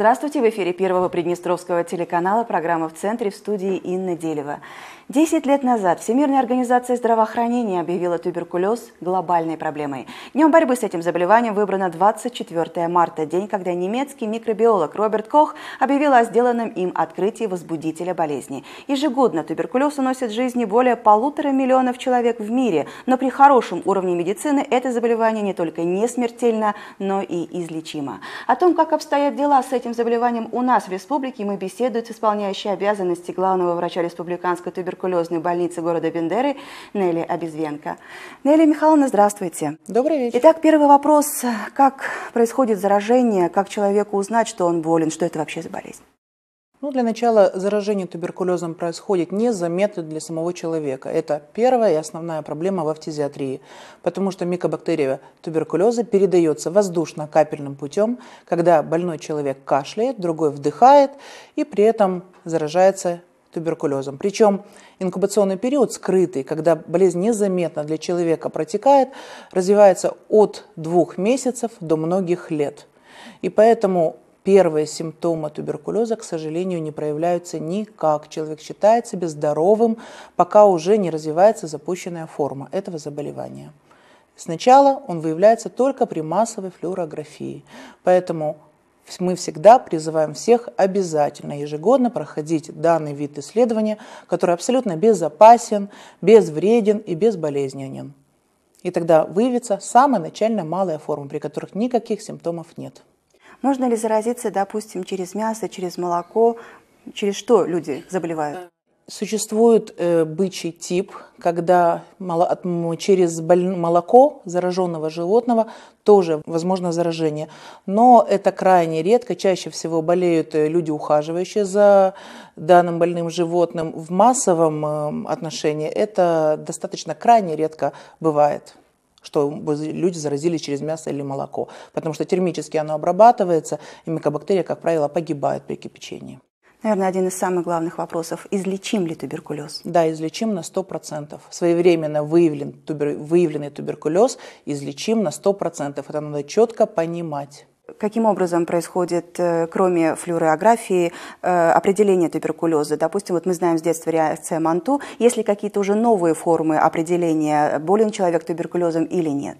Здравствуйте, в эфире Первого Приднестровского телеканала программа «В центре» в студии Инна Делева. Десять лет назад Всемирная организация здравоохранения объявила туберкулез глобальной проблемой. Днем борьбы с этим заболеванием выбрано 24 марта, день, когда немецкий микробиолог Роберт Кох объявил о сделанном им открытии возбудителя болезни. Ежегодно туберкулез уносит жизни более полутора миллионов человек в мире, но при хорошем уровне медицины это заболевание не только не смертельно, но и излечимо. О том, как обстоят дела с этим этим заболеванием у нас в республике мы беседуем с исполняющей обязанности главного врача республиканской туберкулезной больницы города Бендеры Нелли Обезвенко. Нелли Михайловна, здравствуйте. Добрый вечер. Итак, первый вопрос. Как происходит заражение? Как человеку узнать, что он болен? Что это вообще за болезнь? Ну, для начала заражение туберкулезом происходит незаметно для самого человека. Это первая и основная проблема в фтизиатрии, потому что микобактерия туберкулеза передается воздушно-капельным путем, когда больной человек кашляет, другой вдыхает и при этом заражается туберкулезом. Причем инкубационный период скрытый, когда болезнь незаметно для человека протекает, развивается от двух месяцев до многих лет. И поэтому Первые симптомы туберкулеза, к сожалению, не проявляются никак. Человек считает себя здоровым, пока уже не развивается запущенная форма этого заболевания. Сначала он выявляется только при массовой флюорографии. Поэтому мы всегда призываем всех обязательно ежегодно проходить данный вид исследования, который абсолютно безопасен, безвреден и безболезненен. И тогда выявится самая начальная малая форма, при которых никаких симптомов нет. Можно ли заразиться, допустим, через мясо, через молоко? Через что люди заболевают? Существует э, бычий тип, когда мало, от, через боль, молоко зараженного животного тоже возможно заражение. Но это крайне редко. Чаще всего болеют э, люди, ухаживающие за данным больным животным. В массовом э, отношении это достаточно крайне редко бывает что люди заразились через мясо или молоко, потому что термически оно обрабатывается, и микобактерия, как правило, погибает при кипячении. Наверное, один из самых главных вопросов – излечим ли туберкулез? Да, излечим на 100%. Своевременно выявлен, тубер, выявленный туберкулез излечим на 100%. Это надо четко понимать. Каким образом происходит, э, кроме флюорографии, э, определение туберкулеза? Допустим, вот мы знаем с детства реакция МАНТУ. Есть ли какие-то уже новые формы определения, болен человек туберкулезом или нет?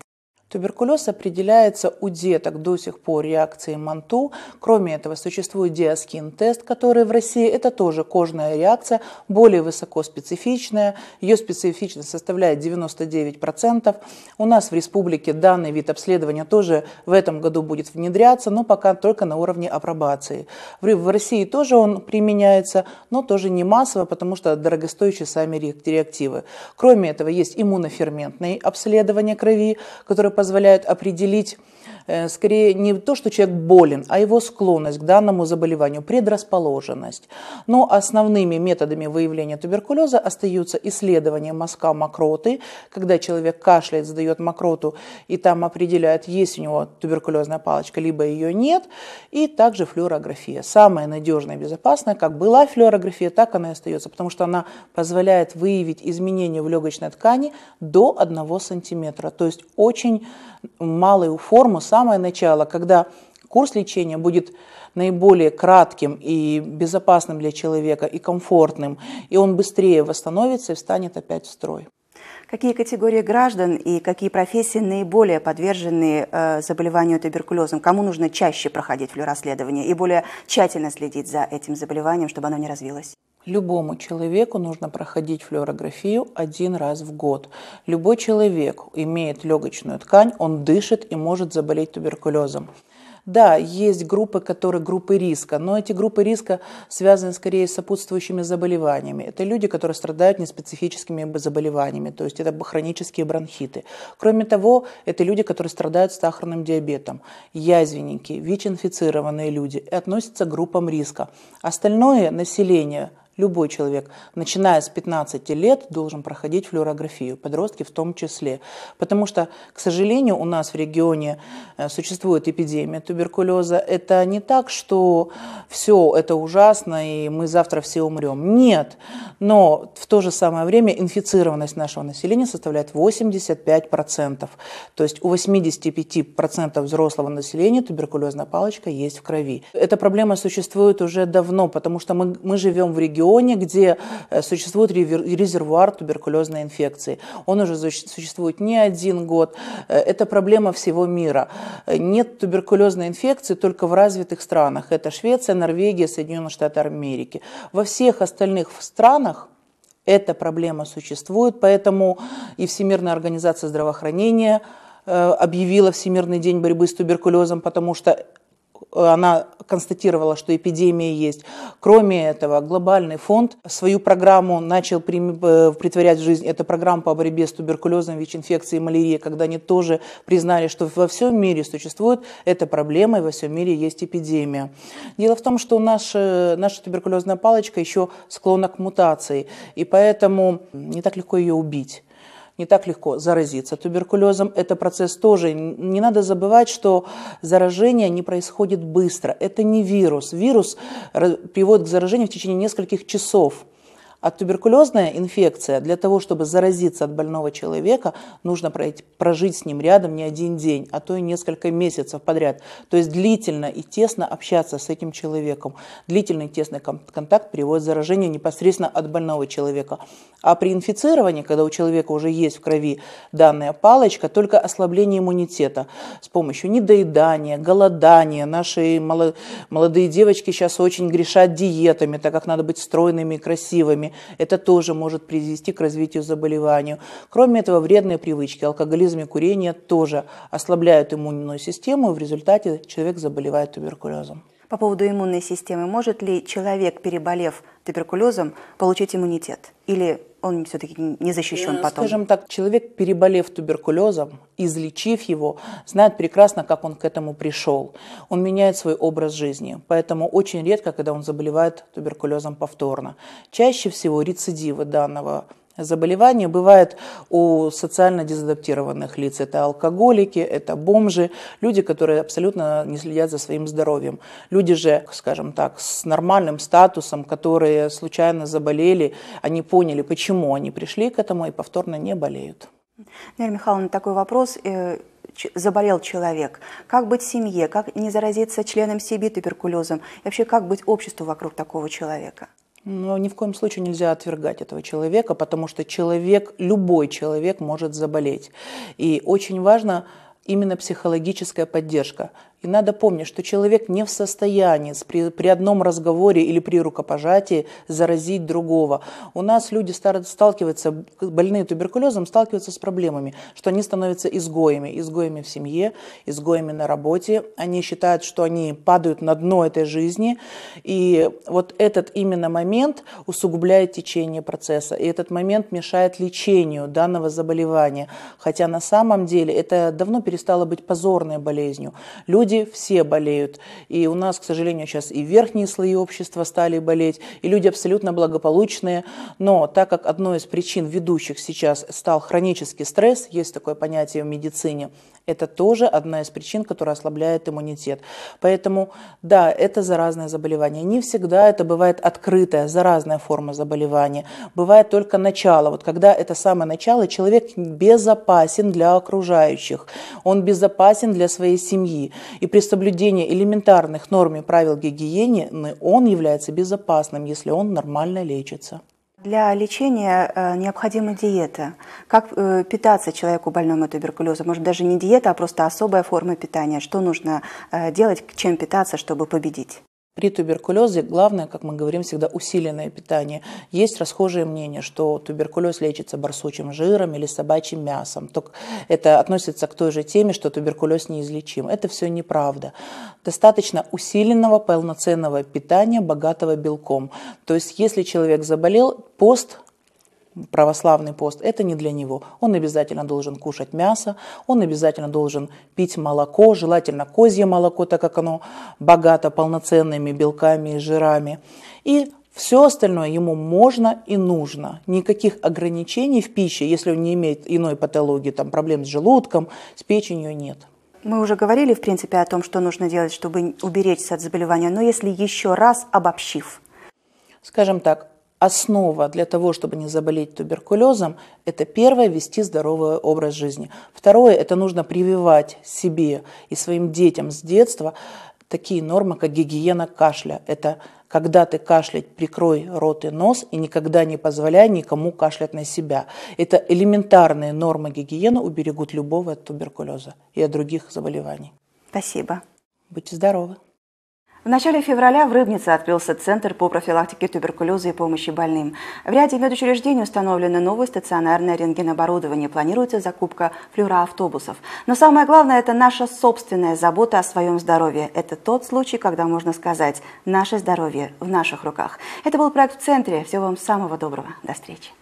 Туберкулез определяется у деток до сих пор реакцией МАНТУ. Кроме этого, существует диаскин-тест, который в России – это тоже кожная реакция, более высокоспецифичная. Ее специфичность составляет 99%. У нас в республике данный вид обследования тоже в этом году будет внедряться, но пока только на уровне апробации. В России тоже он применяется, но тоже не массово, потому что дорогостоящие сами реактивы. Кроме этого, есть иммуноферментные обследования крови, которые позволяют определить э, скорее не то, что человек болен, а его склонность к данному заболеванию, предрасположенность. Но основными методами выявления туберкулеза остаются исследования мазка мокроты, когда человек кашляет, сдает мокроту, и там определяют, есть у него туберкулезная палочка, либо ее нет, и также флюорография. Самая надежная и безопасная, как была флюорография, так она и остается, потому что она позволяет выявить изменения в легочной ткани до 1 сантиметра, то есть очень малую форму, самое начало, когда курс лечения будет наиболее кратким и безопасным для человека, и комфортным, и он быстрее восстановится и встанет опять в строй. Какие категории граждан и какие профессии наиболее подвержены э, заболеванию туберкулезом? Кому нужно чаще проходить флюоросследование и более тщательно следить за этим заболеванием, чтобы оно не развилось? Любому человеку нужно проходить флюорографию один раз в год. Любой человек имеет легочную ткань, он дышит и может заболеть туберкулезом. Да, есть группы, которые группы риска, но эти группы риска связаны скорее с сопутствующими заболеваниями. Это люди, которые страдают неспецифическими заболеваниями, то есть это хронические бронхиты. Кроме того, это люди, которые страдают сахарным диабетом, язвенники, ВИЧ-инфицированные люди и относятся к группам риска. Остальное население – Любой человек, начиная с 15 лет, должен проходить флюорографию, подростки в том числе. Потому что, к сожалению, у нас в регионе э, существует эпидемия туберкулеза. Это не так, что все это ужасно и мы завтра все умрем. Нет, но в то же самое время инфицированность нашего населения составляет 85%. То есть у 85% взрослого населения туберкулезная палочка есть в крови. Эта проблема существует уже давно, потому что мы, мы живем в регионе, регионе, где э, существует резервуар туберкулезной инфекции. Он уже существует не один год. Э, это проблема всего мира. Э, нет туберкулезной инфекции только в развитых странах. Это Швеция, Норвегия, Соединенные Штаты Америки. Во всех остальных странах эта проблема существует, поэтому и Всемирная организация здравоохранения объявила Всемирный день борьбы с туберкулезом, потому что она констатировала, что эпидемия есть. Кроме этого, глобальный фонд свою программу начал э, притворять в жизнь. Это программа по борьбе с туберкулезом, ВИЧ-инфекцией и малярией, когда они тоже признали, что во всем мире существует эта проблема, и во всем мире есть эпидемия. Дело в том, что наша, наша туберкулезная палочка еще склонна к мутации, и поэтому не так легко ее убить не так легко заразиться туберкулезом. Это процесс тоже. Не надо забывать, что заражение не происходит быстро. Это не вирус. Вирус э, приводит к заражению в течение нескольких часов. А туберкулезная инфекция, для того, чтобы заразиться от больного человека, нужно прожить с ним рядом не один день, а то и несколько месяцев подряд. То есть длительно и тесно общаться с этим человеком. Длительный и тесный контакт приводит к заражению непосредственно от больного человека. А при инфицировании, когда у человека уже есть в крови данная палочка, только ослабление иммунитета с помощью недоедания, голодания. Наши молодые девочки сейчас очень грешат диетами, так как надо быть стройными и красивыми. Это тоже может привести к развитию заболевания. Кроме этого, вредные привычки, алкоголизм и курение тоже ослабляют иммунную систему, и в результате человек заболевает туберкулезом. По поводу иммунной системы, может ли человек, переболев туберкулезом, получить иммунитет? Или он все-таки не защищен ну, э, потом? Скажем так, человек, переболев туберкулезом, излечив его, знает прекрасно, как он к этому пришел. Он меняет свой образ жизни. Поэтому очень редко, когда он заболевает туберкулезом повторно. Чаще всего рецидивы данного заболевания бывает у социально дезадаптированных лиц. Это алкоголики, это бомжи, люди, которые абсолютно не следят за своим здоровьем. Люди же, скажем так, с нормальным статусом, которые случайно заболели, они поняли, почему они пришли к этому и повторно не болеют. Вера Михайловна, такой вопрос э, заболел человек, как быть в семье, как не заразиться членом семьи туберкулезом, и вообще как быть обществу вокруг такого человека? Но ни в коем случае нельзя отвергать этого человека, потому что человек, любой человек может заболеть. И очень важно именно психологическая поддержка. И надо помнить, что человек не в состоянии при, при одном разговоре или при рукопожатии заразить другого. У нас люди сталкиваются, больные туберкулезом сталкиваются с проблемами, что они становятся изгоями. Изгоями в семье, изгоями на работе. Они считают, что они падают на дно этой жизни. И вот этот именно момент усугубляет течение процесса. И этот момент мешает лечению данного заболевания. Хотя на самом деле это давно перестало быть позорной болезнью. Люди люди все болеют. И у нас, к сожалению, сейчас и верхние слои общества стали болеть, и люди абсолютно благополучные. Но так как одной из причин ведущих сейчас стал хронический стресс, есть такое понятие в медицине, это тоже одна из причин, которая ослабляет иммунитет. Поэтому, да, это заразное заболевание. Не всегда это бывает открытая, заразная форма заболевания. Бывает только начало. Вот когда это самое начало, человек безопасен для окружающих, он безопасен для своей семьи и при соблюдении элементарных норм и правил гигиены он является безопасным, если он нормально лечится. Для лечения э, необходима диета. Как э, питаться человеку больному туберкулезом? Может, даже не диета, а просто особая форма питания. Что нужно э, делать, чем питаться, чтобы победить? При туберкулезе главное, как мы говорим всегда, усиленное питание. Есть расхожее мнение, что туберкулез лечится барсучим жиром или собачьим мясом. Только это относится к той же теме, что туберкулез неизлечим. Это все неправда. Достаточно усиленного полноценного питания, богатого белком. То есть, если человек заболел, пост православный пост, это не для него. Он обязательно должен кушать мясо, он обязательно должен пить молоко, желательно козье молоко, так как оно богато полноценными белками и жирами. И все остальное ему можно и нужно. Никаких ограничений в пище, если он не имеет иной патологии, там проблем с желудком, с печенью нет. Мы уже говорили, в принципе, о том, что нужно делать, чтобы уберечься от заболевания, но если еще раз обобщив. Скажем так, основа для того, чтобы не заболеть туберкулезом, это первое – вести здоровый образ жизни. Второе – это нужно прививать себе и своим детям с детства такие нормы, как гигиена кашля. Это когда ты кашлять, прикрой рот и нос и никогда не позволяй никому кашлять на себя. Это элементарные нормы гигиены уберегут любого от туберкулеза и от других заболеваний. Спасибо. Будьте здоровы. В начале февраля в Рыбнице открылся Центр по профилактике туберкулеза и помощи больным. В ряде медучреждений установлено новое стационарное рентгеноборудование. Планируется закупка флюороавтобусов. Но самое главное – это наша собственная забота о своем здоровье. Это тот случай, когда можно сказать «наше здоровье в наших руках». Это был проект в Центре. Всего вам самого доброго. До встречи.